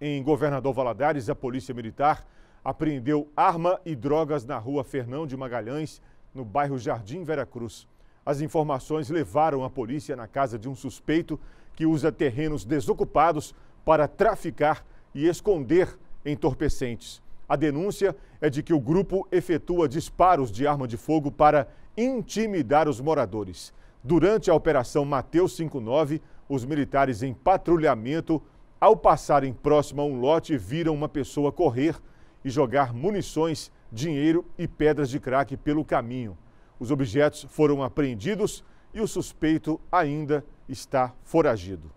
em Governador Valadares, a Polícia Militar apreendeu arma e drogas na rua Fernão de Magalhães, no bairro Jardim Veracruz. As informações levaram a polícia na casa de um suspeito que usa terrenos desocupados para traficar e esconder entorpecentes. A denúncia é de que o grupo efetua disparos de arma de fogo para intimidar os moradores. Durante a Operação Mateus 59, os militares em patrulhamento ao passarem próximo a um lote, viram uma pessoa correr e jogar munições, dinheiro e pedras de crack pelo caminho. Os objetos foram apreendidos e o suspeito ainda está foragido.